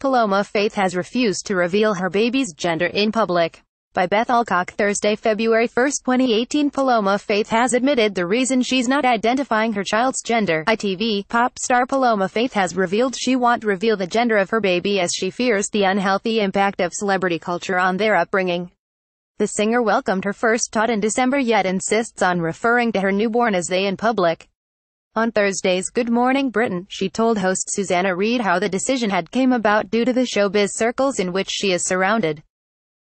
Paloma Faith has refused to reveal her baby's gender in public. By Beth Alcock Thursday, February 1, 2018 Paloma Faith has admitted the reason she's not identifying her child's gender. ITV, pop star Paloma Faith has revealed she won't reveal the gender of her baby as she fears the unhealthy impact of celebrity culture on their upbringing. The singer welcomed her first tot in December yet insists on referring to her newborn as they in public. On Thursday's Good Morning Britain, she told host Susanna Reid how the decision had came about due to the showbiz circles in which she is surrounded.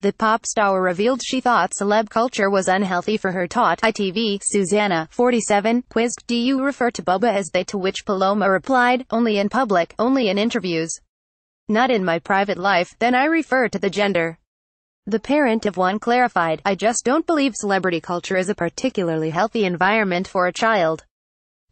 The pop star revealed she thought celeb culture was unhealthy for her taught ITV, Susanna, 47, quizzed, do you refer to Bubba as they to which Paloma replied, only in public, only in interviews. Not in my private life, then I refer to the gender. The parent of one clarified, I just don't believe celebrity culture is a particularly healthy environment for a child.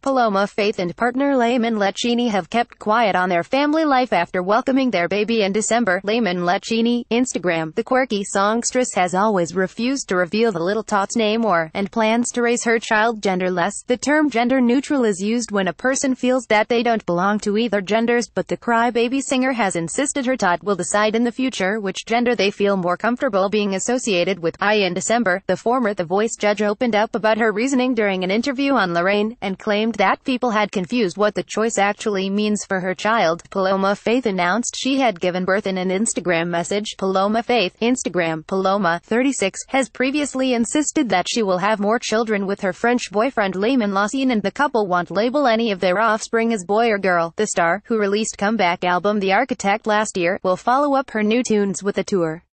Paloma Faith and partner Layman Lecini have kept quiet on their family life after welcoming their baby in December. Layman Lecini, Instagram. The quirky songstress has always refused to reveal the little tot's name or, and plans to raise her child genderless. The term gender neutral is used when a person feels that they don't belong to either genders, but the crybaby singer has insisted her tot will decide in the future which gender they feel more comfortable being associated with. I in December, the former The Voice judge opened up about her reasoning during an interview on Lorraine, and claimed claimed that people had confused what the choice actually means for her child. Paloma Faith announced she had given birth in an Instagram message. Paloma Faith, Instagram, Paloma, 36, has previously insisted that she will have more children with her French boyfriend Lehman Lossine and the couple won't label any of their offspring as boy or girl. The star, who released comeback album The Architect last year, will follow up her new tunes with a tour.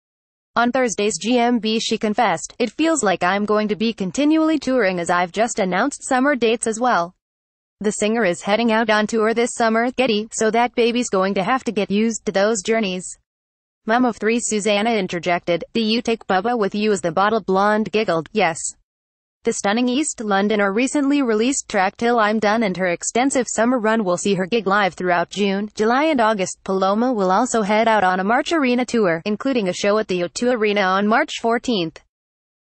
On Thursday's GMB she confessed, it feels like I'm going to be continually touring as I've just announced summer dates as well. The singer is heading out on tour this summer, Getty, so that baby's going to have to get used to those journeys. Mum of three Susanna interjected, do you take Bubba with you as the bottle blonde giggled, yes. The stunning East Londoner recently released track Till I'm Done and her extensive summer run will see her gig live throughout June, July and August. Paloma will also head out on a March Arena tour, including a show at the O2 Arena on March 14th.